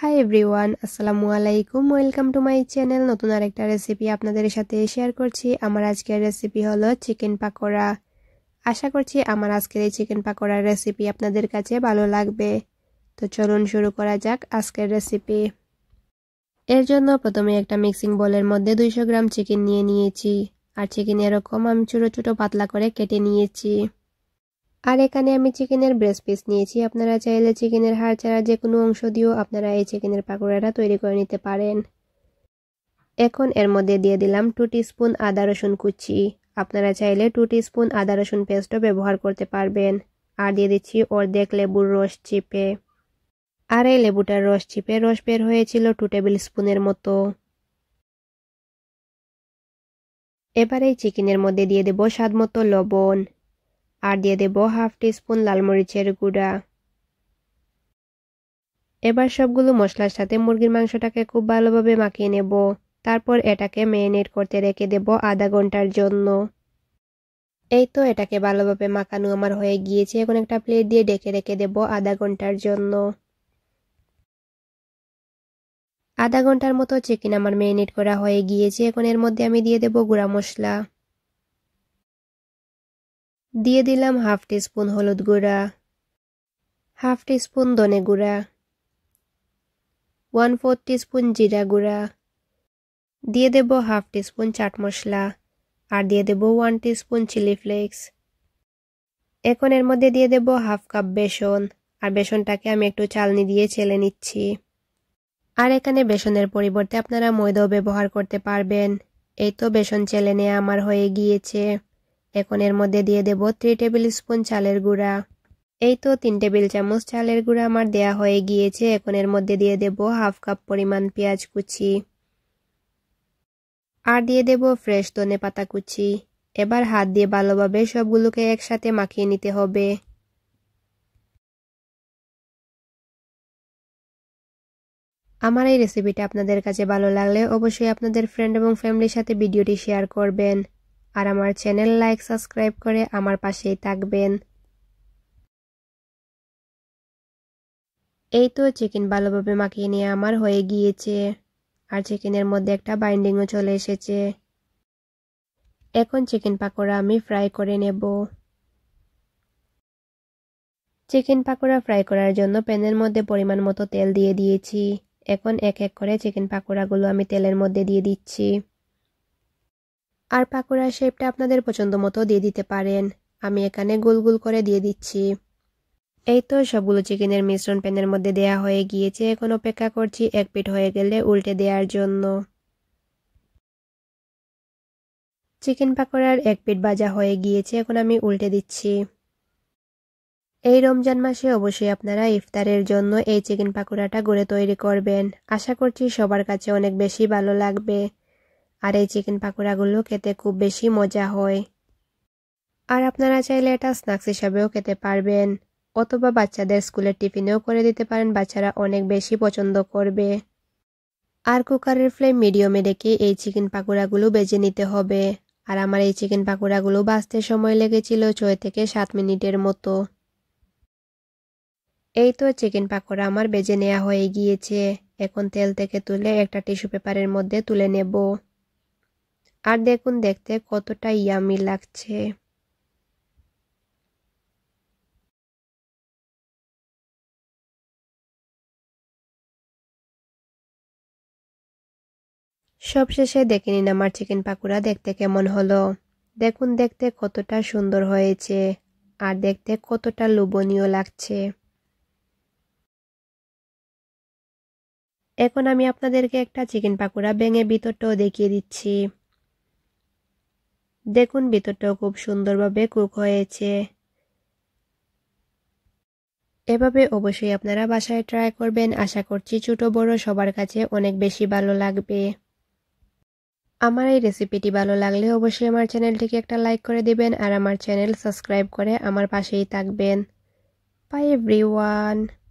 hi everyone আসসালামু আলাইকুম welcome to my channel নতুন আরেকটা রেসিপি আপনাদের সাথে শেয়ার করছি আমার আজকের রেসিপি হলো চিকেন পাকোড়া আশা করছি আমার আজকের এই চিকেন পাকোড়ার রেসিপি আপনাদের কাছে ভালো লাগবে তো চলুন শুরু করা যাক আজকের রেসিপি এর জন্য প্রথমে একটা মিক্সিং বলের মধ্যে দুইশো গ্রাম চিকেন নিয়ে নিয়েছি আর চিকেন এরকম আমি ছোটো ছোটো পাতলা করে কেটে নিয়েছি আর এখানে আমি চিকেনের ব্রেস্ট পিস নিয়েছি আপনারা চাইলে চিকেনের হাড় ছাড়া যে কোনো অংশ দিয়েও আপনারা এই চিকেনের পাকোড়াটা তৈরি করে নিতে পারেন এখন এর মধ্যে দিয়ে দিলাম টু স্পুন আদা রসুন কুচি আপনারা চাইলে টু স্পুন আদা রসুন পেস্টও ব্যবহার করতে পারবেন আর দিয়ে দিচ্ছি অর্ধেক লেবুর রস চিপে আর এই লেবুটার রস চিপে রস বের হয়েছিল টু টেবিল স্পুনের মতো এবার এই চিকেনের মধ্যে দিয়ে দেব স্বাদ মতো লবণ আর দিয়ে দেব হাফ টিস্পুন লাল মরিচের গুঁড়া এবার সবগুলো মশলার সাথে মুরগির মাংসটাকে খুব ভালোভাবে মাখিয়ে নেব তারপর এটাকে ম্যারিনেট করতে রেখে দেব আধা ঘন্টার জন্য এই তো এটাকে ভালোভাবে মাখানো আমার হয়ে গিয়েছে এখন একটা প্লেট দিয়ে ডেকে রেখে দেব আধা ঘন্টার জন্য আধা ঘন্টার মতো চিকেন আমার ম্যারিনেট করা হয়ে গিয়েছে এখন এর মধ্যে আমি দিয়ে দেব গুঁড়া মশলা দিয়ে দিলাম হাফ টিস্পুন হলুদ গুঁড়া হাফ টিস্পুন ধনে গুঁড়া ওয়ান ফোর টিস্পুন জিরা গুঁড়া দিয়ে দেব হাফ টিস্পুন চাট মশলা আর দিয়ে দেব ওয়ান টিস্পুন চিলি ফ্লেক্স এখন এর মধ্যে দিয়ে দেব হাফ কাপ বেসন আর বেসনটাকে আমি একটু চালনি দিয়ে চেলে নিচ্ছি আর এখানে বেসনের পরিবর্তে আপনারা ময়দাও ব্যবহার করতে পারবেন এই তো বেসন চেলে নেওয়া আমার হয়ে গিয়েছে এখন এর মধ্যে দিয়ে দেব থ্রি টেবিল স্পুন চালের গুঁড়া এই তো তিন টেবিল চামচ চালের গুঁড়া আমার দেয়া হয়ে গিয়েছে এখন এর মধ্যে দিয়ে দেব হাফ কাপ পরিমাণ পেঁয়াজ কুচি আর দিয়ে দেব ফ্রেশ ধনে পাতা কুচি এবার হাত দিয়ে ভালোভাবে সবগুলোকে একসাথে মাখিয়ে নিতে হবে আমার এই রেসিপিটা আপনাদের কাছে ভালো লাগলে অবশ্যই আপনাদের ফ্রেন্ড এবং ফ্যামিলির সাথে ভিডিওটি শেয়ার করবেন আর আমার চ্যানেল লাইক সাবস্ক্রাইব করে আমার পাশেই থাকবেন এই তো চিকেন ভালোভাবে মাখিয়ে নিয়ে আমার হয়ে গিয়েছে আর চিকেনের মধ্যে একটা বাইন্ডিংও চলে এসেছে এখন চিকেন পাকোড়া আমি ফ্রাই করে নেব চিকেন পাকোড়া ফ্রাই করার জন্য প্যানের মধ্যে পরিমাণ মতো তেল দিয়ে দিয়েছি এখন এক এক করে চিকেন পাকোড়াগুলো আমি তেলের মধ্যে দিয়ে দিচ্ছি আর পাকোড়ার শেপটা আপনাদের পছন্দ মতো দিয়ে দিতে পারেন আমি এখানে গোল গোল করে দিয়ে দিচ্ছি এই তো সবগুলো চিকেনের মিশ্রণ প্যানের মধ্যে দেয়া হয়ে গিয়েছে এখন অপেক্ষা করছি এক পিঠ হয়ে গেলে উল্টে দেওয়ার জন্য চিকেন পাকোড়ার এক পিঠ ভাজা হয়ে গিয়েছে এখন আমি উল্টে দিচ্ছি এই রমজান মাসে অবশ্যই আপনারা ইফতারের জন্য এই চিকেন পাকোড়াটা গড়ে তৈরি করবেন আশা করছি সবার কাছে অনেক বেশি ভালো লাগবে আর এই চিকেন পাকোড়াগুলো খেতে খুব বেশি মজা হয় আর আপনারা চাইলে এটা স্ন্যাক্স হিসাবেও খেতে পারবেন অথবা বাচ্চাদের স্কুলের টিফিনেও করে দিতে পারেন বাচ্চারা অনেক বেশি পছন্দ করবে আর কুকারের ফ্লেম মিডিয়ামে রেখে এই চিকেন পাকোড়াগুলো বেজে নিতে হবে আর আমার এই চিকেন পাকোড়াগুলো বাঁচতে সময় লেগেছিল ছয় থেকে সাত মিনিটের মতো এই তো চিকেন পাকোড়া আমার বেজে নেওয়া হয়ে গিয়েছে এখন তেল থেকে তুলে একটা টিস্যু পেপারের মধ্যে তুলে নেব আর দেখুন দেখতে কতটা ইয়ামি লাগছে সবশেষে দেখে নিন আমার চিকেন পাকোড়া দেখতে কেমন হলো দেখুন দেখতে কতটা সুন্দর হয়েছে আর দেখতে কতটা লোভনীয় লাগছে এখন আমি আপনাদেরকে একটা চিকেন পাকোড়া ভেঙে ভিতরটাও দেখিয়ে দিচ্ছি দেখুন ভিতরটাও খুব সুন্দরভাবে কুক হয়েছে এভাবে অবশ্যই আপনারা বাসায় ট্রাই করবেন আশা করছি ছোট বড় সবার কাছে অনেক বেশি ভালো লাগবে আমার এই রেসিপিটি ভালো লাগলে অবশ্যই আমার চ্যানেলটিকে একটা লাইক করে দিবেন আর আমার চ্যানেল সাবস্ক্রাইব করে আমার পাশেই থাকবেন বাই ওয়ান